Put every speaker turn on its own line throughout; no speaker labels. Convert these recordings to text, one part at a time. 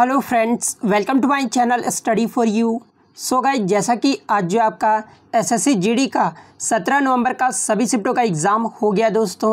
Hello friends welcome to my channel study for you so guys जैसा कि आज जो आपका एसएससी जीडी का सत्रह नवंबर का सभी शिफ्टों का एग्ज़ाम हो गया दोस्तों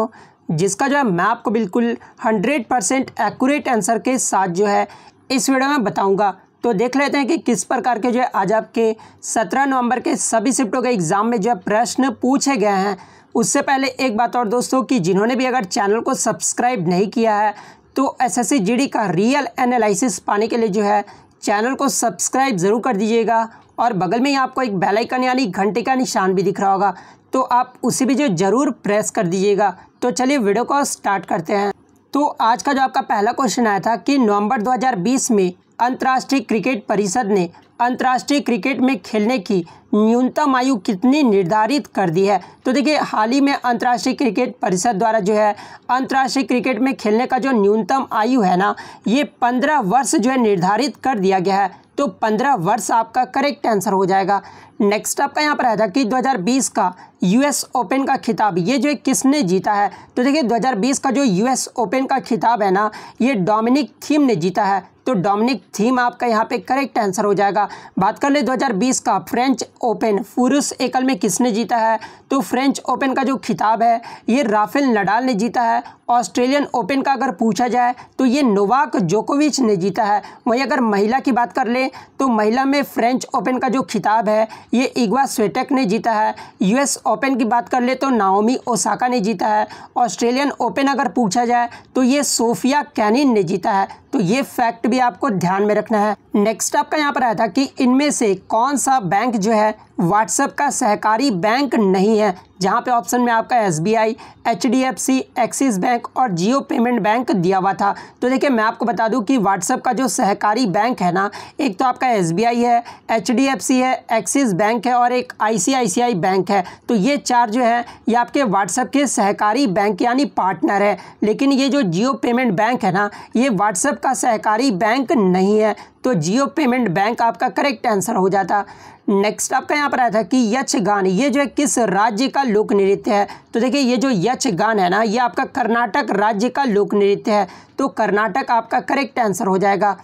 जिसका जो है मैं आपको बिल्कुल हंड्रेड परसेंट एक्यूरेट आंसर के साथ जो है इस वीडियो में बताऊंगा तो देख लेते हैं कि किस प्रकार के जो है आज आपके सत्रह नवंबर के सभी शिफ्टों के एग्ज़ाम में जो है प्रश्न पूछे गए हैं उससे पहले एक बात और दोस्तों कि जिन्होंने भी अगर चैनल को सब्सक्राइब नहीं किया है तो एसएससी जीडी का रियल एनालिसिस पाने के लिए जो है चैनल को सब्सक्राइब ज़रूर कर दीजिएगा और बगल में ही आपको एक बेल आइकन यानी घंटे का निशान भी दिख रहा होगा तो आप उसे भी जो ज़रूर प्रेस कर दीजिएगा तो चलिए वीडियो को स्टार्ट करते हैं तो आज का जो आपका पहला क्वेश्चन आया था कि नवंबर 2020 में अंतर्राष्ट्रीय क्रिकेट परिषद ने अंतर्राष्ट्रीय क्रिकेट में खेलने की न्यूनतम आयु कितनी निर्धारित कर दी है तो देखिए हाल ही में अंतर्राष्ट्रीय क्रिकेट परिषद द्वारा जो है अंतर्राष्ट्रीय क्रिकेट में खेलने का जो न्यूनतम आयु है ना ये पंद्रह वर्ष जो है निर्धारित कर दिया गया है तो पंद्रह वर्ष आपका करेक्ट आंसर हो जाएगा नेक्स्ट आपका यहाँ पर आया था कि 2020 का यूएस ओपन का खिताब ये जो है किसने जीता है तो देखिए 2020 का जो यूएस ओपन का खिताब है ना ये डोमिनिक थीम ने जीता है तो डोमिनिक थीम आपका यहाँ पे करेक्ट आंसर हो जाएगा बात कर ले 2020 का फ्रेंच ओपन पुरुष एकल में किसने जीता है तो फ्रेंच ओपन का जो खिताब है ये राफेल नडाल ने जीता है ऑस्ट्रेलियन ओपन का अगर पूछा जाए तो ये नोवाक जोकोविच ने जीता है वहीं अगर महिला की बात कर लें तो महिला में फ्रेंच ओपन का जो खिताब है ये इग्वा स्वेटेक ने जीता है यूएस ओपन की बात कर ले तो नाओमी ओसाका ने जीता है ऑस्ट्रेलियन ओपन अगर पूछा जाए तो ये सोफिया कैनिन ने जीता है तो ये फैक्ट भी भी आपको ध्यान में रखना है नेक्स्ट आपका यहाँ पर आया था कि इनमें से कौन सा बैंक जो है व्हाट्सएप का सहकारी बैंक नहीं है जहाँ पे ऑप्शन में आपका S B I H D F C Axis Bank और जियो पेमेंट बैंक दिया हुआ था तो देखिए मैं आपको बता दूं कि व्हाट्सएप का जो सहकारी बैंक है ना एक तो आपका एस बी आई है एच डी एफ सी है एक्सिस बैंक है और एक आई सी आई सी आई बैंक है तो ये चार जो है ये आपके व्हाट्सएप के सहकारी बैंक यानी पार्टनर है लेकिन ये जो जियो पेमेंट बैंक है ना ये व्हाट्सएप का सहकारी बैंक नहीं है तो जियो पेमेंट बैंक आपका करेक्ट आंसर हो जाता नेक्स्ट आपका यहाँ पर आया था कि यक्षगान ये जो है किस राज्य का लोक नृत्य है तो देखिए ये जो यक्षगान है ना ये आपका कर्नाटक राज्य का लोक नृत्य है तो कर्नाटक आपका करेक्ट आंसर हो जाएगा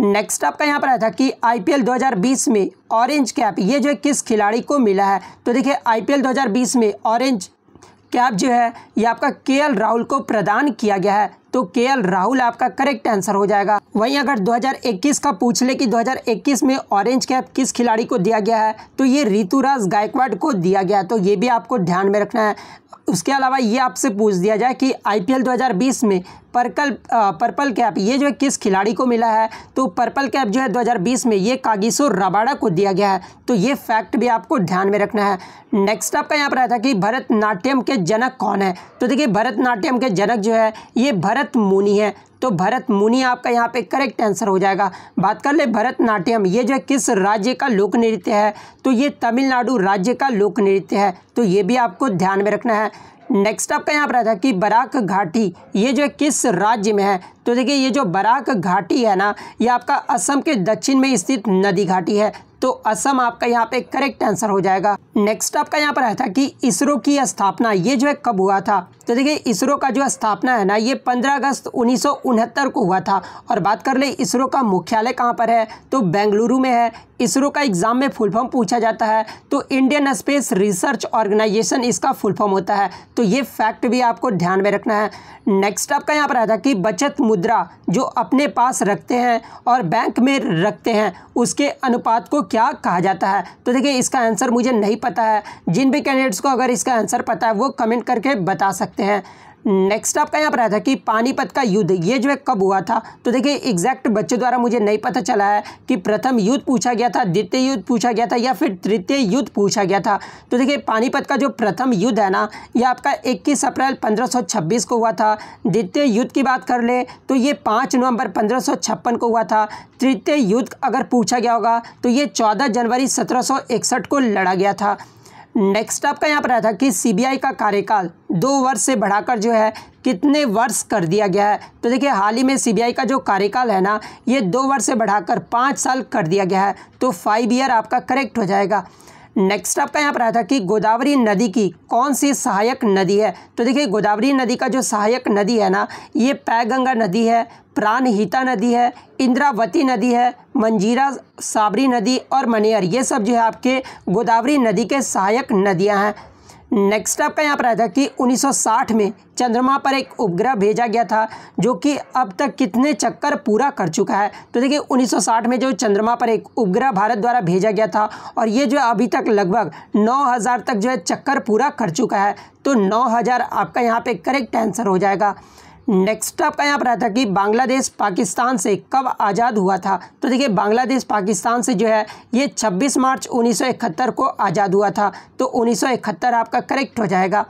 नेक्स्ट आपका यहाँ पर आया था कि आईपीएल 2020 में ऑरेंज कैप ये जो है किस खिलाड़ी को मिला है तो देखिए आईपीएल 2020 में ऑरेंज कैप जो है ये आपका के राहुल को प्रदान किया गया है तो के एल राहुल आपका करेक्ट आंसर हो जाएगा वहीं अगर 2021 का पूछ ले कि 2021 में ऑरेंज कैप किस खिलाड़ी को दिया गया है तो ये ऋतुराज गायकवाड़ को दिया गया है तो ये भी आपको ध्यान में रखना है उसके अलावा ये आपसे पूछ दिया जाए कि आईपीएल 2020 में पर्कल पर्पल कैप ये जो है किस खिलाड़ी को मिला है तो पर्पल कैप जो है 2020 में ये कागिसो रबाड़ा को दिया गया है तो ये फैक्ट भी आपको ध्यान में रखना है नेक्स्ट आपका यहाँ पर आया था कि भरतनाट्यम के जनक कौन है तो देखिए भरतनाट्यम के जनक जो है ये भरत मुनि है तो भरत मुनि आपका यहाँ पे करेक्ट आंसर हो जाएगा बात कर ले भरतनाट्यम ये जो किस राज्य का लोक नृत्य है तो ये तमिलनाडु राज्य का लोक नृत्य है तो ये भी आपको ध्यान में रखना है नेक्स्ट आपका यहाँ पर आता है कि बराक घाटी ये जो किस राज्य में है तो देखिए ये जो बराक घाटी है ना ये आपका असम के दक्षिण में स्थित नदी घाटी है तो असम आपका यहाँ पे करेक्ट आंसर हो जाएगा नेक्स्ट आपका यहाँ पर आया था कि इसरो की स्थापना ये जो है कब हुआ था तो देखिए इसरो का जो स्थापना है ना ये 15 अगस्त उन्नीस को हुआ था और बात कर ले इसरो का मुख्यालय कहाँ पर है तो बेंगलुरु में है इसरो का एग्जाम में फुल फॉर्म पूछा जाता है तो इंडियन स्पेस रिसर्च ऑर्गेनाइजेशन इसका फुल फॉर्म होता है तो ये फैक्ट भी आपको ध्यान में रखना है नेक्स्ट आपका यहाँ पर आया था कि बचत मुद्रा जो अपने पास रखते हैं और बैंक में रखते हैं उसके अनुपात को क्या कहा जाता है तो देखिए इसका आंसर मुझे नहीं पता है जिन भी कैंडिडेट्स को अगर इसका आंसर पता है वो कमेंट करके बता सकते हैं नेक्स्ट आपका यहाँ पर आया था कि पानीपत का युद्ध ये जो है कब हुआ था तो देखिए एग्जैक्ट बच्चों द्वारा मुझे नहीं पता चला है कि प्रथम युद्ध पूछा गया था द्वितीय युद्ध पूछा गया था या फिर तृतीय युद्ध पूछा गया था तो देखिए पानीपत का जो प्रथम युद्ध है ना ये आपका इक्कीस अप्रैल पंद्रह को हुआ था द्वितीय युद्ध की बात कर ले तो ये पाँच नवम्बर पंद्रह को हुआ था तृतीय युद्ध अगर पूछा गया होगा तो ये चौदह जनवरी सत्रह को लड़ा गया था नेक्स्ट हम्म। आपका यहाँ पर आया था कि सीबीआई का कार्यकाल दो वर्ष से बढ़ाकर जो है कितने वर्ष कर दिया गया है तो देखिए हाल ही में सीबीआई का जो कार्यकाल है ना ये दो वर्ष से बढ़ाकर पाँच साल कर दिया गया है तो फाइव ईयर आपका करेक्ट हो जाएगा नेक्स्ट आपका यहाँ पर आया था कि गोदावरी नदी की कौन सी सहायक नदी है तो देखिए गोदावरी नदी का जो सहायक नदी है ना ये पैगंगा नदी है प्राणहिता नदी है इंद्रावती नदी है मंजीरा साबरी नदी और मनियर ये सब जो है आपके गोदावरी नदी के सहायक नदियां हैं नेक्स्ट आपका यहाँ पर आया था कि 1960 में चंद्रमा पर एक उपग्रह भेजा गया था जो कि अब तक कितने चक्कर पूरा कर चुका है तो देखिए 1960 में जो चंद्रमा पर एक उपग्रह भारत द्वारा भेजा गया था और ये जो अभी तक लगभग 9000 तक जो है चक्कर पूरा कर चुका है तो 9000 आपका यहाँ पे करेक्ट आंसर हो जाएगा नेक्स्ट आपका यहाँ पर आता कि बांग्लादेश पाकिस्तान से कब आज़ाद हुआ था तो देखिए बांग्लादेश पाकिस्तान से जो है ये 26 मार्च 1971 को आज़ाद हुआ था तो 1971 आपका करेक्ट हो जाएगा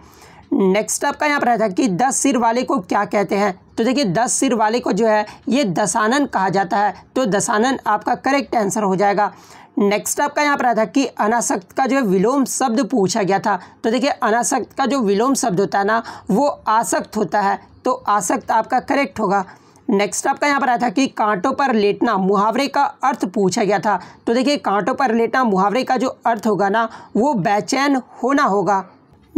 नेक्स्ट आपका यहाँ पर आता कि दस सिर वाले को क्या कहते हैं तो देखिए दस सिर वाले को जो है ये दसानन कहा जाता है तो दसानन आपका करेक्ट आंसर हो जाएगा नेक्स्ट आपका यहाँ पर आया था कि अनासक्त का जो है विलोम शब्द पूछा गया था तो देखिए अनासक्त का जो विलोम शब्द होता है ना वो आसक्त होता है तो आसक्त आपका करेक्ट होगा नेक्स्ट आपका यहाँ पर आया था कि कांटों पर लेटना मुहावरे का अर्थ पूछा गया था तो देखिए कांटों पर लेटना मुहावरे का जो अर्थ होगा ना वो बेचैन होना होगा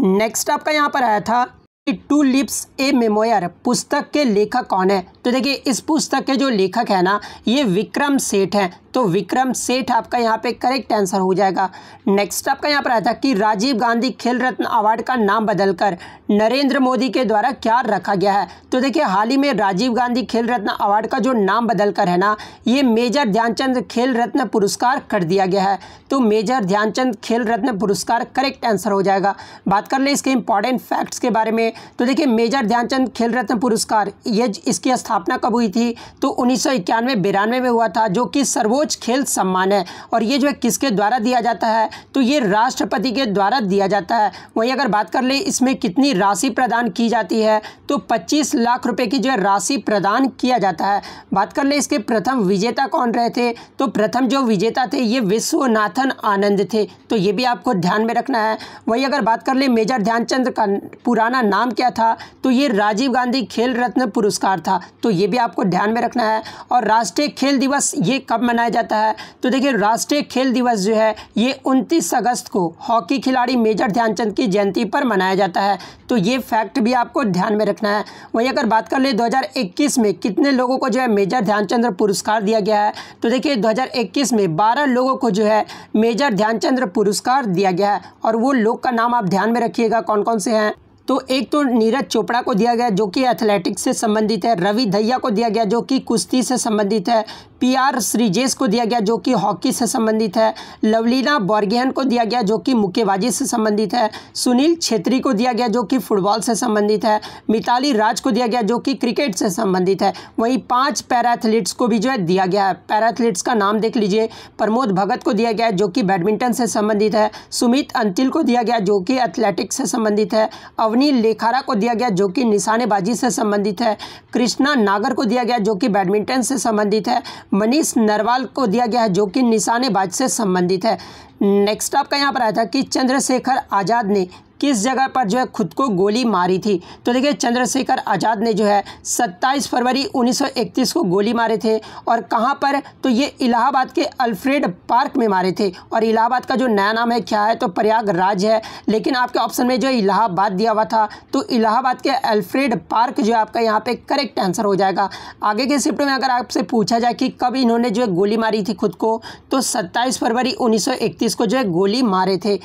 नेक्स्ट आपका यहाँ पर आया था कि टू लिप्स ए मेमोयर पुस्तक के लेखक कौन है तो देखिए इस पुस्तक के जो लेखक है ना ये विक्रम सेठ हैं तो विक्रम सेठ आपका यहाँ पे करेक्ट आंसर हो जाएगा नेक्स्ट आपका यहाँ पर आया था कि राजीव गांधी खेल रत्न अवार्ड का नाम बदलकर नरेंद्र मोदी के द्वारा क्या रखा गया है तो देखिए हाल ही में राजीव गांधी खेल रत्न अवार्ड का जो नाम बदलकर है ना ये मेजर ध्यानचंद खेल रत्न पुरस्कार कर दिया गया है तो मेजर ध्यानचंद खेल रत्न पुरस्कार करेक्ट आंसर हो जाएगा बात कर ले इसके इंपॉर्टेंट फैक्ट्स के बारे में तो देखिए मेजर ध्यानचंद खेल रत्न पुरस्कार ये इसकी स्थापना कब हुई थी तो उन्नीस सौ इक्यानवे बिरानवे में हुआ था जो कि सर्वोच्च खेल सम्मान है और ये जो है किसके द्वारा दिया जाता है तो ये राष्ट्रपति के द्वारा दिया जाता है वहीं अगर बात कर ले इसमें कितनी राशि प्रदान की जाती है तो पच्चीस लाख रुपये की जो है राशि प्रदान किया जाता है बात कर ले इसके प्रथम विजेता कौन रहे थे तो प्रथम जो विजेता थे ये विश्वनाथन आनंद थे तो ये भी आपको ध्यान में रखना है वहीं अगर बात कर ले मेजर ध्यानचंद का पुराना नाम क्या था तो ये राजीव गांधी खेल रत्न पुरस्कार था तो तो ये भी आपको ध्यान में रखना है और राष्ट्रीय खेल दिवस ये कब मनाया जाता है तो देखिए राष्ट्रीय खेल दिवस जो है ये उनतीस अगस्त को हॉकी खिलाड़ी मेजर ध्यानचंद की जयंती पर मनाया जाता है तो ये फैक्ट भी आपको ध्यान में रखना है वहीं अगर बात कर ले दो में कितने लोगों को जो है मेजर ध्यानचंद्र पुरस्कार दिया गया है तो देखिए दो में बारह लोगों को जो है मेजर ध्यानचंद्र पुरस्कार दिया गया है और वो लोग का नाम आप ध्यान में रखिएगा कौन कौन से हैं तो एक तो नीरज चोपड़ा को दिया गया जो कि एथलेटिक्स से संबंधित है रवि धैया को दिया गया जो कि कुश्ती से संबंधित है पीआर श्रीजेश को दिया गया जो कि हॉकी से संबंधित है लवलीना बॉर्गेहन को दिया गया जो कि मुक्केबाजी से संबंधित है सुनील छेत्री को दिया गया जो कि फुटबॉल से संबंधित है मिताली राज को दिया गया जो कि क्रिकेट से संबंधित है वहीं पांच पैराथलीट्स को भी जो है दिया गया है पैराथलीट्स का नाम देख लीजिए प्रमोद भगत को दिया गया जो कि बैडमिंटन से संबंधित है सुमित अंतिल को दिया गया जो कि एथलेटिक्स से संबंधित है अवनी लेखारा को दिया गया जो कि निशानेबाजी से संबंधित है कृष्णा नागर को दिया गया जो कि बैडमिंटन से संबंधित है मनीष नरवाल को दिया गया है जो कि निशानेबाज से संबंधित है नेक्स्ट आपका यहाँ पर आया था कि चंद्रशेखर आज़ाद ने किस जगह पर जो है खुद को गोली मारी थी तो देखिए चंद्रशेखर आज़ाद ने जो है 27 फरवरी 1931 को गोली मारे थे और कहाँ पर तो ये इलाहाबाद के अल्फ्रेड पार्क में मारे थे और इलाहाबाद का जो नया नाम है क्या है तो प्रयागराज है लेकिन आपके ऑप्शन में जो इलाहाबाद दिया हुआ था तो इलाहाबाद के अल्फ्रेड पार्क जो है आपका यहाँ पर करेक्ट आंसर हो जाएगा आगे के शिफ्ट में अगर आपसे पूछा जाए कि कब इन्होंने जो है गोली मारी थी खुद को तो सत्ताईस फरवरी उन्नीस को जो है गोली मारे थे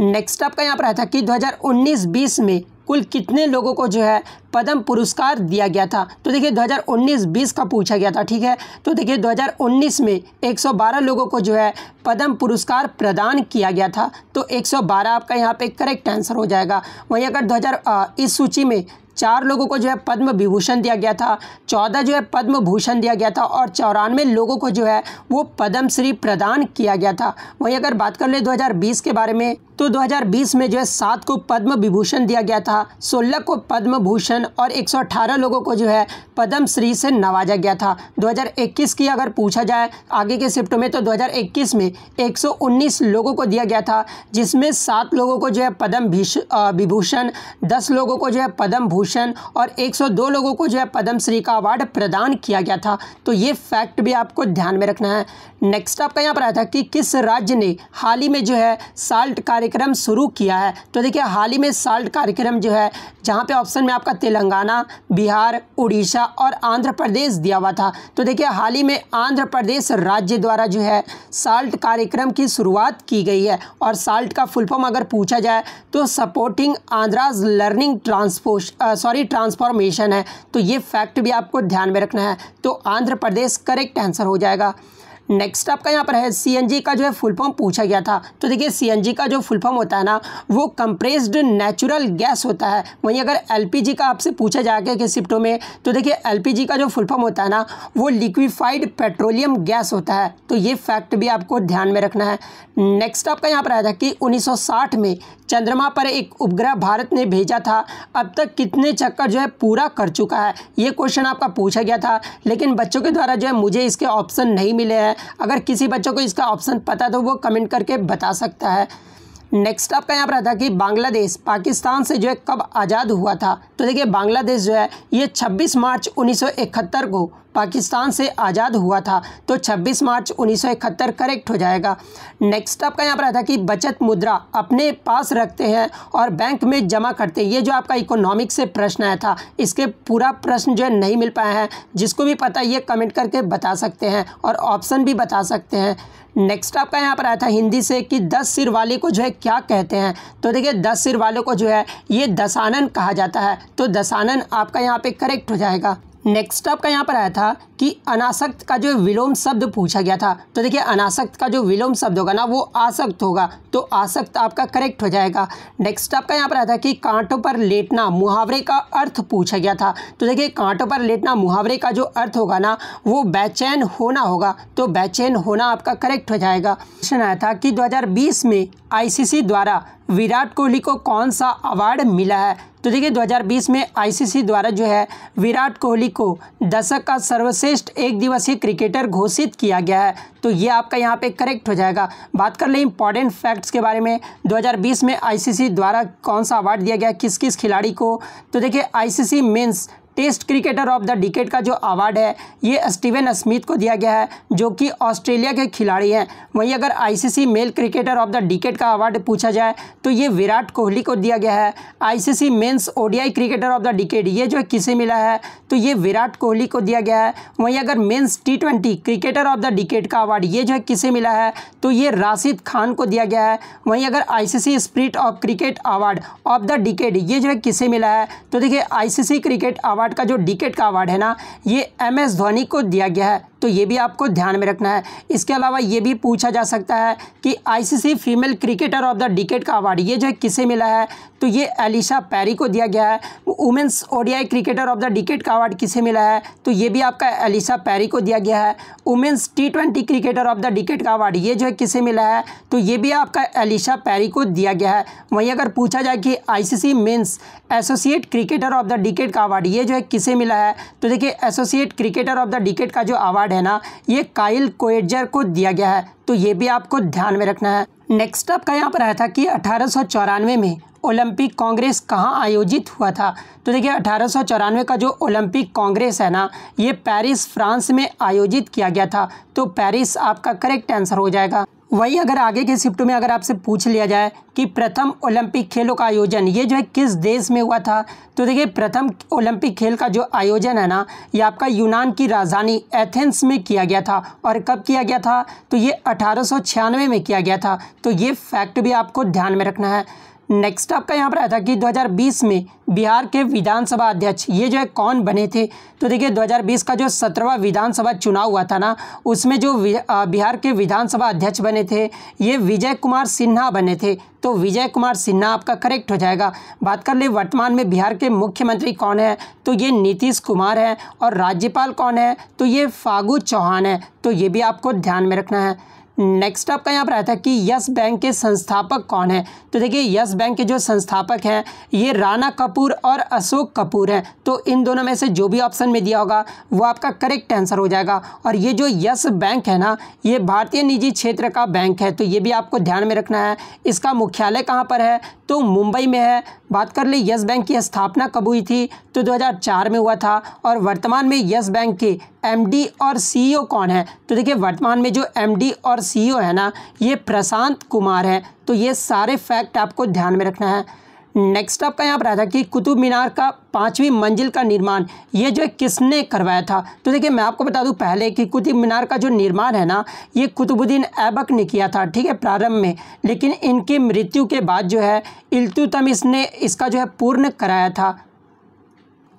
नेक्स्ट आपका यहाँ पर आया था कि 2019-20 में कुल कितने लोगों को जो है पद्म पुरस्कार दिया गया था तो देखिए 2019-20 का पूछा गया था ठीक है तो देखिए 2019 में 112 लोगों को जो है पद्म पुरस्कार प्रदान किया गया था तो 112 आपका यहाँ पे करेक्ट आंसर हो जाएगा वहीं अगर 2000 इस सूची में चार लोगों को जो है पद्म विभूषण दिया गया था चौदह जो है पद्म भूषण दिया गया था और चौरानवे लोगों को जो है वो पद्मश्री प्रदान किया गया था वहीं अगर बात कर ले 2020 के बारे में तो 2020 में जो है सात को पद्म विभूषण दिया गया था सोलह को पद्म भूषण और 118 लोगों को जो है पद्म श्री से नवाजा गया था 2021 की अगर पूछा जाए आगे के शिफ्ट में तो 2021 में 119 लोगों को दिया गया था जिसमें सात लोगों को जो है पद्म विभूषण दस लोगों को जो है पद्म भूषण और 102 लोगों को जो है पद्मश्री का अवार्ड प्रदान किया गया था तो ये फैक्ट भी आपको ध्यान में रखना है नेक्स्ट आपका यहाँ पर आया था कि किस राज्य ने हाल ही में जो है साल्ट कार्यक्रम शुरू किया है तो देखिए हाल ही में साल्ट कार्यक्रम जो है जहाँ पे ऑप्शन में आपका तेलंगाना बिहार उड़ीसा और आंध्र प्रदेश दिया हुआ था तो देखिए हाल ही में आंध्र प्रदेश राज्य द्वारा जो है साल्ट कार्यक्रम की शुरुआत की गई है और साल्ट का फुल फॉर्म अगर पूछा जाए तो supporting Andhra's learning transport sorry transformation है तो ये फैक्ट भी आपको ध्यान में रखना है तो आंध्र प्रदेश करेक्ट आंसर हो जाएगा नेक्स्ट आपका यहाँ पर है सी का जो है फुल फॉर्म पूछा गया था तो देखिए सी का जो फुल फॉर्म होता है ना वो कंप्रेस्ड नेचुरल गैस होता है वहीं अगर एल का आपसे पूछा जाके कि शिफ्टों में तो देखिए एल का जो फुल फॉर्म होता है ना वो लिक्विफाइड पेट्रोलियम गैस होता है तो ये फैक्ट भी आपको ध्यान में रखना है नेक्स्ट आपका यहाँ पर आया था कि उन्नीस में चंद्रमा पर एक उपग्रह भारत ने भेजा था अब तक कितने चक्कर जो है पूरा कर चुका है ये क्वेश्चन आपका पूछा गया था लेकिन बच्चों के द्वारा जो है मुझे इसके ऑप्शन नहीं मिले हैं अगर किसी बच्चों को इसका ऑप्शन पता तो वो कमेंट करके बता सकता है नेक्स्ट आपका यहाँ पर आता कि बांग्लादेश पाकिस्तान से जो है कब आज़ाद हुआ था तो देखिए बांग्लादेश जो है ये 26 मार्च 1971 को पाकिस्तान से आज़ाद हुआ था तो 26 मार्च 1971 करेक्ट हो जाएगा नेक्स्ट आपका यहाँ पर आता कि बचत मुद्रा अपने पास रखते हैं और बैंक में जमा करते हैं ये जो आपका इकोनॉमिक से प्रश्न आया था इसके पूरा प्रश्न जो है नहीं मिल पाया है जिसको भी पता ये कमेंट करके बता सकते हैं और ऑप्शन भी बता सकते हैं नेक्स्ट आपका यहाँ पर आया था हिंदी से कि दस सिर वाले को जो है क्या कहते हैं तो देखिए दस सिर वाले को जो है ये दसानन कहा जाता है तो दसानन आपका यहाँ पे करेक्ट हो जाएगा नेक्स्ट आपका यहाँ पर आया था कि अनासक्त का जो विलोम शब्द पूछा गया था तो देखिए अनासक्त का जो विलोम शब्द होगा ना वो आसक्त होगा तो आसक्त आपका करेक्ट हो जाएगा नेक्स्ट आपका यहाँ पर आया था कि कांटों पर लेटना मुहावरे का अर्थ पूछा गया था तो देखिए कांटों पर लेटना मुहावरे का जो अर्थ होगा ना वो बेचैन होना होगा तो बेचैन होना आपका करेक्ट हो जाएगा क्वेश्चन आया था कि दो में आई द्वारा विराट कोहली को कौन सा अवार्ड मिला है तो देखिए 2020 में आईसीसी द्वारा जो है विराट कोहली को दशक का सर्वश्रेष्ठ एक दिवसीय क्रिकेटर घोषित किया गया है तो ये आपका यहाँ पे करेक्ट हो जाएगा बात कर लें इंपॉर्टेंट फैक्ट्स के बारे में 2020 में आईसीसी द्वारा कौन सा अवार्ड दिया गया किस किस खिलाड़ी को तो देखिए आईसीसी सी test cricketer of the decade का जो अवार्ड है ये स्टीवन स्मिथ को दिया गया है जो कि ऑस्ट्रेलिया के खिलाड़ी हैं वहीं अगर ICC male cricketer of the decade का अवार्ड पूछा जाए तो ये विराट कोहली को दिया गया है ICC men's ODI cricketer of the decade ये जो किसे मिला है तो ये विराट कोहली को दिया गया है वहीं अगर men's T cricketer of the decade का अवार्ड ये जो है किसे मिला है तो ये राशिद खान को दिया गया है वहीं अगर ICC spirit of cricket award of the decade ये जो है किसे मिला है तो देखिए आईसीसी क्रिकेट अवार्ड अवार्ड का जो डिकेट का अवार्ड है ना ये एम एस धोनी को दिया गया है तो ये भी आपको ध्यान में रखना है इसके अलावा ये भी पूछा जा सकता है कि ICC female cricketer of the decade का अवार्ड ये जो है किसे मिला है तो ये एलिशा पैरी को दिया गया है women's ODI cricketer of the decade का अवार्ड किसे मिला है तो ये भी आपका एलिशा पैरी को दिया गया है women's T twenty cricketer of the decade का अवार्ड ये जो है किसे मिला है तो ये भी आपका एलिशा पैरी को दिया गया है वहीं अगर पूछा जाए कि ICC men's associate cricketer of the decade का अवार्ड ये जो है किसे मिला है तो देखिए associate cricketer of the decade का जो अवार्ड है ना ये काइल कोएडजर को दिया गया है तो ये भी आपको ध्यान में रखना है नेक्स्ट आपका यहाँ पर आया था कि अठारह में ओलंपिक कांग्रेस कहाँ आयोजित हुआ था तो देखिए अठारह का जो ओलंपिक कांग्रेस है ना ये पेरिस फ्रांस में आयोजित किया गया था तो पेरिस आपका करेक्ट आंसर हो जाएगा वही अगर आगे के शिफ्ट में अगर आपसे पूछ लिया जाए कि प्रथम ओलंपिक खेलों का आयोजन ये जो है किस देश में हुआ था तो देखिए प्रथम ओलंपिक खेल का जो आयोजन है ना ये आपका यूनान की राजधानी एथेंस में किया गया था और कब किया गया था तो ये अठारह में किया गया था तो ये फैक्ट भी आपको ध्यान में रखना है नेक्स्ट आपका यहाँ पर आया था कि 2020 में बिहार के विधानसभा अध्यक्ष ये जो है कौन बने थे तो देखिए 2020 का जो सत्रहवा विधानसभा चुनाव हुआ था ना उसमें जो बिहार के विधानसभा अध्यक्ष बने थे ये विजय कुमार सिन्हा बने थे तो विजय कुमार सिन्हा आपका करेक्ट हो जाएगा बात कर ले वर्तमान में बिहार के मुख्यमंत्री कौन है तो ये नीतीश कुमार है और राज्यपाल कौन है तो ये फागू चौहान है तो ये भी आपको ध्यान में रखना है नेक्स्ट आपका यहाँ पर आया था कि यस बैंक के संस्थापक कौन है तो देखिए यस बैंक के जो संस्थापक हैं ये राणा कपूर और अशोक कपूर हैं तो इन दोनों में से जो भी ऑप्शन में दिया होगा वो आपका करेक्ट आंसर हो जाएगा और ये जो यस बैंक है ना ये भारतीय निजी क्षेत्र का बैंक है तो ये भी आपको ध्यान में रखना है इसका मुख्यालय कहाँ पर है तो मुंबई में है बात कर ले यस बैंक की स्थापना कब हुई थी तो दो में हुआ था और वर्तमान में यस बैंक के एमडी और सीईओ e कौन है तो देखिए वर्तमान में जो एमडी और सीईओ है ना ये प्रशांत कुमार है तो ये सारे फैक्ट आपको ध्यान में रखना है नेक्स्ट आपका यहाँ पर आया था कि कुतुब मीनार का पाँचवीं मंजिल का निर्माण ये जो किसने करवाया था तो देखिए मैं आपको बता दूं पहले कि कुतुब मीनार का जो निर्माण है ना ये कुतुबुद्दीन ऐबक ने किया था ठीक है प्रारंभ में लेकिन इनकी मृत्यु के बाद जो है इल्तुतमिश ने इसका जो है पूर्ण कराया था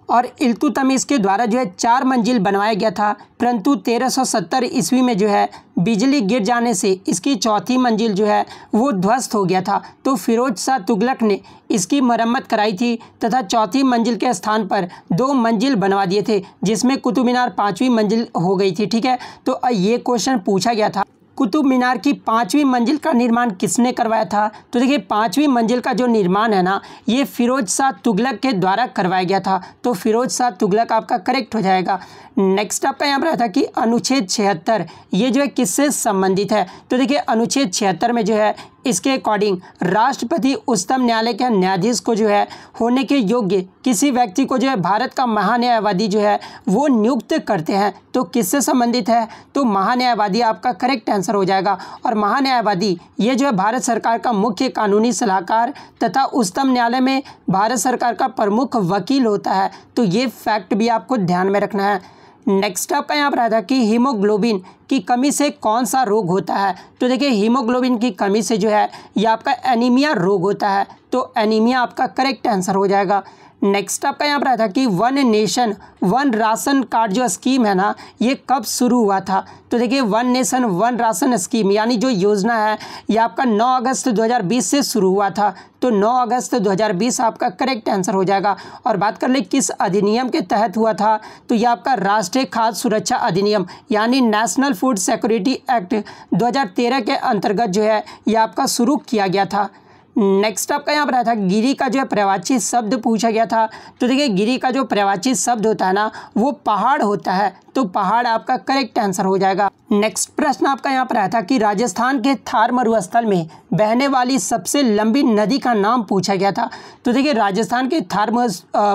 और इल्तुतमिश के द्वारा जो है चार मंजिल बनवाया गया था परंतु 1370 ईस्वी में जो है बिजली गिर जाने से इसकी चौथी मंजिल जो है वो ध्वस्त हो गया था तो फिरोज शाह तुगलक ने इसकी मरम्मत कराई थी तथा चौथी मंजिल के स्थान पर दो मंजिल बनवा दिए थे जिसमें कुतुब मीनार पाँचवीं मंजिल हो गई थी ठीक है तो ये क्वेश्चन पूछा गया था कुतुब मीनार की पाँचवीं मंजिल का निर्माण किसने करवाया था तो देखिए पाँचवीं मंजिल का जो निर्माण है ना ये फ़िरोज शाह तुगलक के द्वारा करवाया गया था तो फ़िरोज शाह तुगलक आपका करेक्ट हो जाएगा नेक्स्ट आपका यहाँ पर था कि अनुच्छेद छिहत्तर ये जो है किससे संबंधित है तो देखिए अनुच्छेद छिहत्तर में जो है इसके अकॉर्डिंग राष्ट्रपति उच्चतम न्यायालय के न्यायाधीश को जो है होने के योग्य किसी व्यक्ति को जो है भारत का महान्यायवादी जो है वो नियुक्त करते हैं तो किससे संबंधित है तो महान्यायवादी आपका करेक्ट आंसर हो जाएगा और महान्यायवादी ये जो है भारत सरकार का मुख्य कानूनी सलाहकार तथा उच्चतम न्यायालय में भारत सरकार का प्रमुख वकील होता है तो ये फैक्ट भी आपको ध्यान में रखना है नेक्स्ट आपका यहाँ पर आता था कि हीमोग्लोबिन की कमी से कौन सा रोग होता है तो देखिए हीमोग्लोबिन की कमी से जो है ये आपका एनीमिया रोग होता है तो एनीमिया आपका करेक्ट आंसर हो जाएगा नेक्स्ट आपका यहाँ पर आया था कि one nation one ration card जो स्कीम है ना ये कब शुरू हुआ था तो देखिए one nation one ration scheme यानी जो योजना है ये आपका 9 अगस्त 2020 से शुरू हुआ था तो 9 अगस्त 2020 आपका करेक्ट आंसर हो जाएगा और बात कर ले किस अधिनियम के तहत हुआ था तो यह आपका राष्ट्रीय खाद्य सुरक्षा अधिनियम यानी नेशनल फूड सिक्योरिटी एक्ट 2013 के अंतर्गत जो है यह आपका शुरू किया गया था नेक्स्ट आपका यहाँ पर आया था गिरी का जो है प्रवाची शब्द पूछा गया था तो देखिए गिरी का जो प्रवाची शब्द होता है ना वो पहाड़ होता है तो पहाड़ आपका करेक्ट आंसर हो जाएगा नेक्स्ट प्रश्न आपका यहाँ पर आया था कि राजस्थान के थार मरुस्थल में बहने वाली सबसे लंबी नदी का नाम पूछा गया था तो देखिए राजस्थान के थार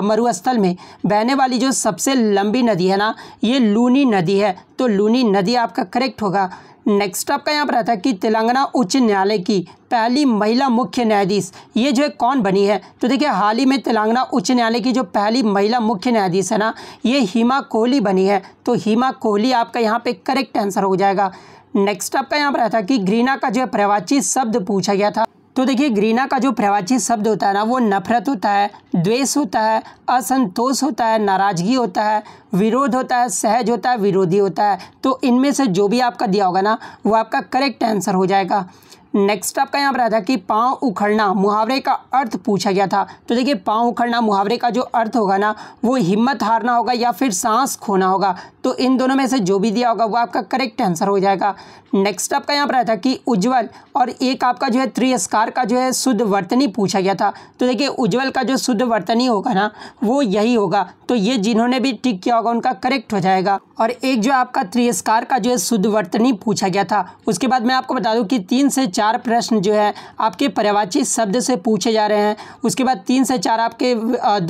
मरुस्थल में बहने वाली जो सबसे लंबी नदी है ना ये लूनी नदी है तो लूनी नदी आपका करेक्ट होगा नेक्स्ट आपका यहाँ पर रहता है कि तेलंगाना उच्च न्यायालय की पहली महिला मुख्य न्यायाधीश ये जो है कौन बनी है तो देखिए हाल ही में तेलंगाना उच्च न्यायालय की जो पहली महिला मुख्य न्यायाधीश है ना ये हीमा कोहली बनी है तो हीमा कोहली आपका यहाँ पे करेक्ट आंसर हो जाएगा नेक्स्ट आपका यहाँ पर रहता है कि ग्रीना का जो है प्रवाची शब्द पूछा गया था तो देखिए घृणा का जो प्रवाची शब्द होता है ना वो नफरत होता है द्वेष होता है असंतोष होता है नाराज़गी होता है विरोध होता है सहज होता है विरोधी होता है तो इनमें से जो भी आपका दिया होगा ना वो आपका करेक्ट आंसर हो जाएगा नेक्स्ट आपका यहाँ पर आया था कि पाँव उखड़ना मुहावरे का अर्थ पूछा गया था तो देखिए पाँव उखड़ना मुहावरे का जो अर्थ होगा ना वो हिम्मत हारना होगा या फिर सांस खोना होगा तो इन दोनों में से जो भी दिया होगा वो आपका करेक्ट आंसर हो जाएगा नेक्स्ट आपका यहाँ पर आया था कि उज्ज्वल और एक आपका जो है त्रिस्कार का जो है शुद्ध वर्तनी पूछा गया था तो देखिए उज्जवल का जो शुद्ध वर्तनी होगा ना वो यही होगा तो ये जिन्होंने भी टिक किया होगा उनका करेक्ट हो जाएगा और एक जो आपका त्रिस्कार का जो है शुद्ध वर्तनी पूछा गया था उसके बाद मैं आपको बता दूँ कि तीन से चार चार प्रश्न जो है आपके पर्यावाची शब्द से पूछे जा रहे हैं उसके बाद तीन से चार आपके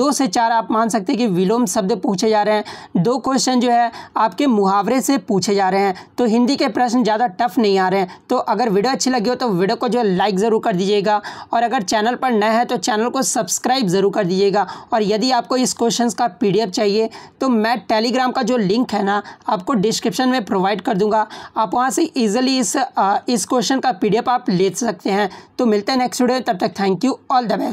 दो से चार आप मान सकते हैं कि विलोम शब्द पूछे जा रहे हैं दो क्वेश्चन जो है आपके मुहावरे से पूछे जा रहे हैं तो हिंदी के प्रश्न ज़्यादा टफ नहीं आ रहे हैं तो अगर वीडियो अच्छी लगी हो तो वीडियो को जो है लाइक ज़रूर कर दीजिएगा और अगर चैनल पर नए हैं तो चैनल को सब्सक्राइब ज़रूर कर दीजिएगा और यदि आपको इस क्वेश्चन का पी चाहिए तो मैं टेलीग्राम का जो लिंक है ना आपको डिस्क्रिप्शन में प्रोवाइड कर दूँगा आप वहाँ से ईजिली इस इस क्वेश्चन का पी आप आप ले सकते हैं तो मिलते हैं नेक्स्ट वीडियो तब तक thank you all the best